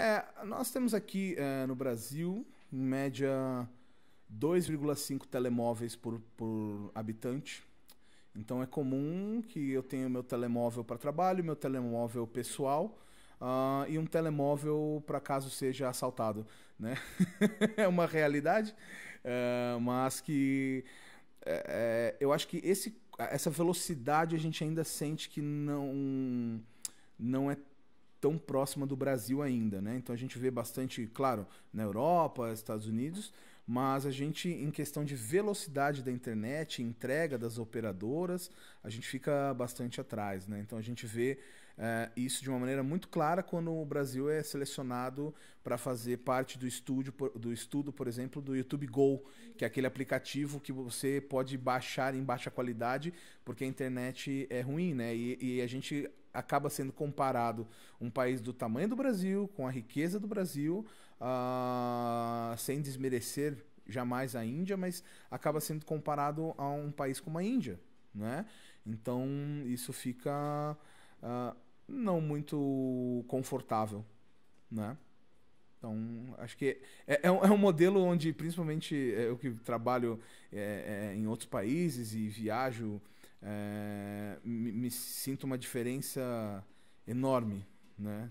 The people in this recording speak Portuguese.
É, nós temos aqui é, no Brasil, em média, 2,5 telemóveis por, por habitante. Então é comum que eu tenha meu telemóvel para trabalho, meu telemóvel pessoal uh, e um telemóvel para caso seja assaltado. Né? é uma realidade, uh, mas que é, é, eu acho que esse, essa velocidade a gente ainda sente que não, não é tão próxima do Brasil ainda, né? Então a gente vê bastante, claro, na Europa, Estados Unidos, mas a gente, em questão de velocidade da internet, entrega das operadoras, a gente fica bastante atrás, né? Então a gente vê é, isso de uma maneira muito clara quando o Brasil é selecionado para fazer parte do estúdio, do estudo, por exemplo, do YouTube Go, que é aquele aplicativo que você pode baixar em baixa qualidade porque a internet é ruim, né? e, e a gente acaba sendo comparado um país do tamanho do Brasil, com a riqueza do Brasil, uh, sem desmerecer jamais a Índia, mas acaba sendo comparado a um país como a Índia, né? Então isso fica uh, não muito confortável, né? Então, acho que é, é, um, é, um, modelo onde, principalmente é, eu que trabalho é, é, em outros países e viajo é, me sinto uma diferença enorme, né?